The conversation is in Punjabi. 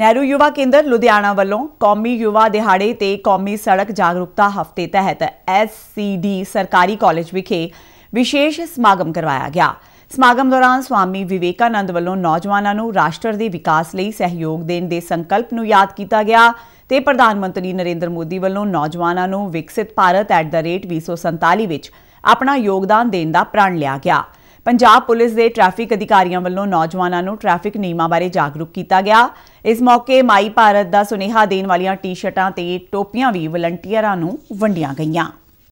ਨਹਿਰੂ ਯੁਵਾ ਕੇਂਦਰ ਲੁਧਿਆਣਾ ਵੱਲੋਂ ਕੌਮੀ ਯੁਵਾ ਦਿਹਾੜੇ ਤੇ ਕੌਮੀ ਸੜਕ ਜਾਗਰੂਕਤਾ ਹਫਤੇ ਤਹਿਤ ਐਸਸੀਡੀ ਸਰਕਾਰੀ ਕਾਲਜ ਵਿਖੇ ਵਿਸ਼ੇਸ਼ ਸਮਾਗਮ ਕਰਵਾਇਆ ਗਿਆ ਸਮਾਗਮ ਦੌਰਾਨ ਸਵਾਮੀ ਵਿਵੇਕਾਨੰਦ ਵੱਲੋਂ ਨੌਜਵਾਨਾਂ ਨੂੰ ਰਾਸ਼ਟਰ ਦੇ ਵਿਕਾਸ ਲਈ ਸਹਿਯੋਗ ਦੇਣ ਦੇ ਸੰਕਲਪ ਨੂੰ ਯਾਦ ਕੀਤਾ ਗਿਆ ਤੇ ਪ੍ਰਧਾਨ ਮੰਤਰੀ ਨਰਿੰਦਰ ਮੋਦੀ ਵੱਲੋਂ ਨੌਜਵਾਨਾਂ ਨੂੰ ਵਿਕਸਿਤ ਭਾਰਤ @247 ਵਿੱਚ ਆਪਣਾ ਯੋਗਦਾਨ ਦੇਣ ਦਾ ਪ੍ਰਣ ਲਿਆ ਗਿਆ ਪੰਜਾਬ ਪੁਲਿਸ ਦੇ ਟ੍ਰੈਫਿਕ ਅਧਿਕਾਰੀਆਂ ਵੱਲੋਂ ਨੌਜਵਾਨਾਂ ਨੂੰ ਟ੍ਰੈਫਿਕ ਨਿਯਮਾਂ ਬਾਰੇ ਜਾਗਰੂਕ ਕੀਤਾ ਗਿਆ ਇਸ ਮੌਕੇ ਮਾਈ ਭਾਰਤ ਦਾ ਸੁਨੇਹਾ ਦੇਣ ਵਾਲੀਆਂ ਟੀ-ਸ਼ਰਟਾਂ ਤੇ ਟੋਪੀਆਂ ਵੀ ਵਲੰਟੀਅਰਾਂ ਨੂੰ ਵੰਡੀਆਂ ਗਈਆਂ